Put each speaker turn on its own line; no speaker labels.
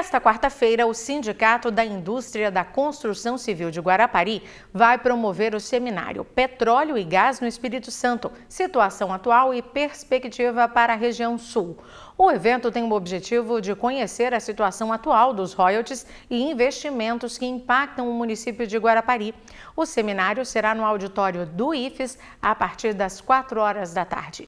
Nesta quarta-feira, o Sindicato da Indústria da Construção Civil de Guarapari vai promover o seminário Petróleo e Gás no Espírito Santo, Situação Atual e Perspectiva para a Região Sul. O evento tem o objetivo de conhecer a situação atual dos royalties e investimentos que impactam o município de Guarapari. O seminário será no auditório do IFES a partir das 4 horas da tarde.